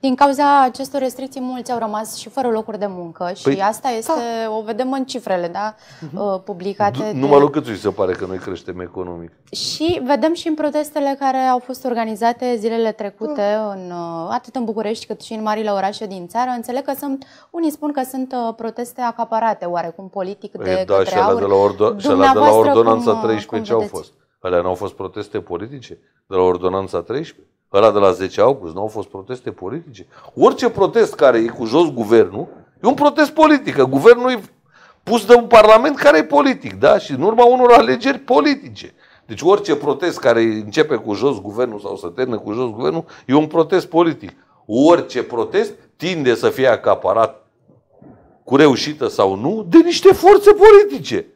Din cauza acestor restricții, mulți au rămas și fără locuri de muncă și păi, asta da. este, da. o vedem în cifrele da, uh-huh. publicate. mă de... cât se pare că noi creștem economic. Și vedem și în protestele care au fost organizate zilele trecute, da. uh. în, atât în București cât și în marile orașe din țară. Înțeleg că sunt, unii spun că sunt uh, proteste acaparate, oarecum politic de e, da, către și aur. De la ordo- și de la ordonanța uh, cum, 13 cum ce au fost? Alea nu au fost proteste politice? De la ordonanța 13? ăla de la 10 august, nu au fost proteste politice. Orice protest care e cu jos guvernul, e un protest politic. guvernul e pus de un parlament care e politic, da? Și în urma unor alegeri politice. Deci orice protest care începe cu jos guvernul sau se termină cu jos guvernul, e un protest politic. Orice protest tinde să fie acaparat cu reușită sau nu, de niște forțe politice.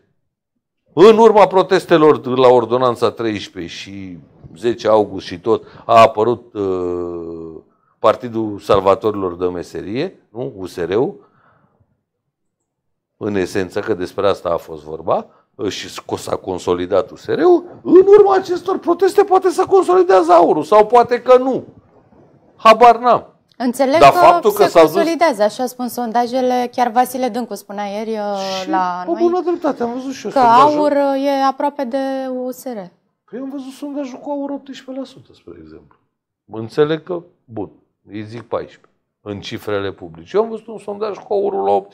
În urma protestelor la Ordonanța 13 și 10 august și tot, a apărut uh, Partidul Salvatorilor de Meserie, nu? USR-ul, în esență, că despre asta a fost vorba, uh, și s-a consolidat USR-ul, în urma acestor proteste poate să consolidează aurul sau poate că nu. Habar n-am. Înțeleg Dar că, faptul se că se consolidează, așa spun sondajele, chiar Vasile Dâncu spunea ieri uh, și la noi. bună dreptate, am văzut și eu Că sondajul. aur uh, e aproape de USR. Că păi eu am văzut Sungajul cu aur 18%, spre exemplu. Înțeleg că, bun, îi zic 14 în cifrele publice. Eu am văzut un sondaj cu aurul la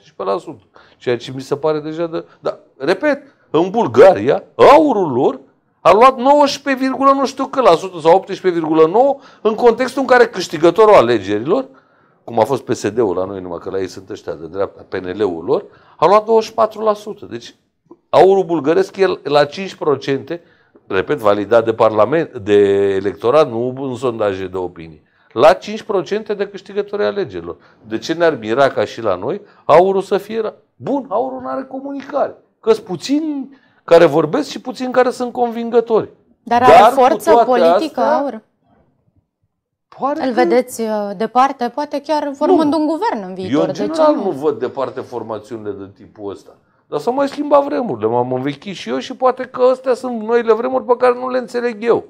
18%, ceea ce mi se pare deja de... Da, repet, în Bulgaria, aurul lor a luat 19, nu știu cât la sută sau 18,9 în contextul în care câștigătorul alegerilor, cum a fost PSD-ul la noi, numai că la ei sunt ăștia de dreapta, PNL-ul lor, a luat 24%. Deci aurul bulgăresc e la 5%, repet, validat de, parlament, de electorat, nu în sondaje de opinie, la 5% de câștigători alegerilor. De ce ne-ar mira ca și la noi aurul să fie Bun, aurul nu are comunicare. că sunt puțini care vorbesc și puțini care sunt convingători. Dar, Dar are forță politică, astea, aur? Poate... Îl vedeți uh, departe, poate chiar formând nu. un guvern în viitor. Eu, în general, de ce nu? nu văd departe formațiunile de tipul ăsta. Dar s-au mai schimbat vremurile, m-am învechit și eu și poate că astea sunt noile vremuri pe care nu le înțeleg eu.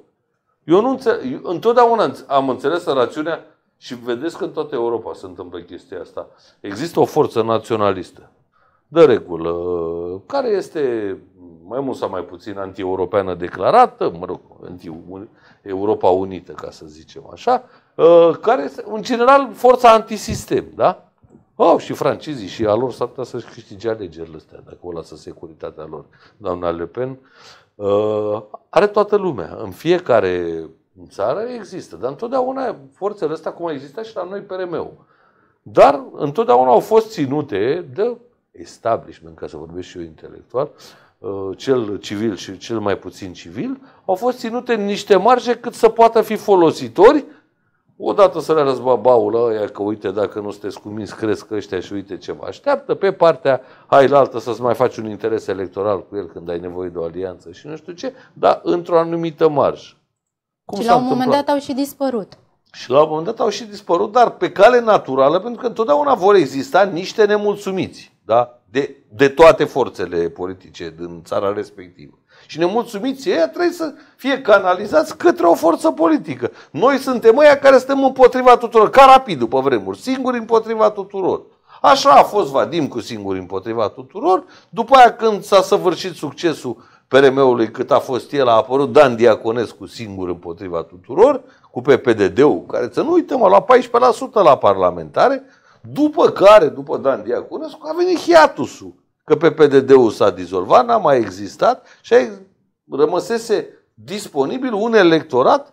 Eu nu înțeleg, eu întotdeauna am înțeles rațiunea și vedeți că în toată Europa se întâmplă chestia asta. Există o forță naționalistă, de regulă, care este mai mult sau mai puțin anti-europeană declarată, mă rog, anti-Europa Unită, ca să zicem așa, uh, care este, în general, forța antisistem, da? Au și francezii și a lor s-ar putea să-și câștige alegerile astea, dacă o lasă securitatea lor. Doamna Le Pen uh, are toată lumea. În fiecare țară există, dar întotdeauna forțele astea, cum a existat și la noi PRM-ul. Dar întotdeauna au fost ținute de establishment, ca să vorbesc și eu intelectual, uh, cel civil și cel mai puțin civil, au fost ținute în niște marge cât să poată fi folositori Odată să le răzba baul ăia că uite dacă nu sunteți cuminți, crezi că ăștia și uite ceva. Așteaptă pe partea hailaltă să-ți mai faci un interes electoral cu el când ai nevoie de o alianță și nu știu ce, dar într-o anumită marjă. Cum și la un întâmplat? moment dat au și dispărut. Și la un moment dat au și dispărut, dar pe cale naturală, pentru că întotdeauna vor exista niște nemulțumiți da? de, de toate forțele politice din țara respectivă. Și nemulțumiții ei trebuie să fie canalizați către o forță politică. Noi suntem ăia care suntem împotriva tuturor, ca rapid după vremuri, singuri împotriva tuturor. Așa a fost Vadim cu singuri împotriva tuturor, după aia când s-a săvârșit succesul PRM-ului cât a fost el, a apărut Dan Diaconescu singur împotriva tuturor, cu PPDD-ul, care să nu uităm, a luat 14% la parlamentare, după care, după Dan Diaconescu, a venit hiatusul că PPDD-ul s-a dizolvat, n-a mai existat și rămăsese disponibil un electorat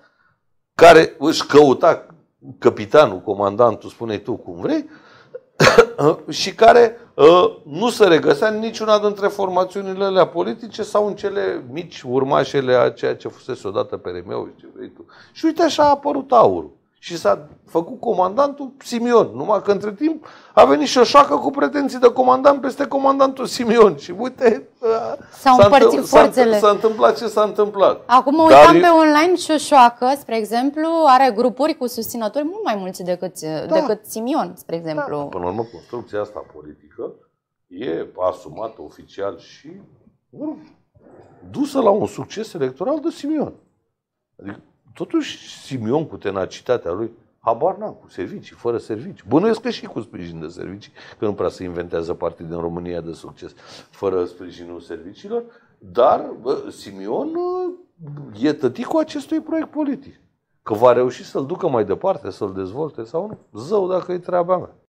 care își căuta capitanul, comandantul, spune tu cum vrei, și care uh, nu se regăsea în niciuna dintre formațiunile alea politice sau în cele mici urmașele a ceea ce fusese odată pe Remeu. ce vrei tu. Și uite așa a apărut aurul și s-a făcut comandantul Simion. Numai că între timp a venit și o șoacă cu pretenții de comandant peste comandantul Simion. Și uite, s-au împărțit forțele. S-a întâmplat ce s-a întâmplat. Acum mă uitam Dar... pe online și o șoacă, spre exemplu, are grupuri cu susținători mult mai mulți decât, da. decât Simion, spre da. exemplu. Da. Până la urmă, construcția asta politică e asumată oficial și dusă la un succes electoral de Simion. Adică Totuși, Simion cu tenacitatea lui, habar n-am, cu servicii, fără servicii. Bănuiesc că și cu sprijin de servicii, că nu prea se inventează partide în România de succes fără sprijinul serviciilor, dar bă, Simion ă, e cu acestui proiect politic. Că va reuși să-l ducă mai departe, să-l dezvolte sau nu, zău dacă e treaba mea.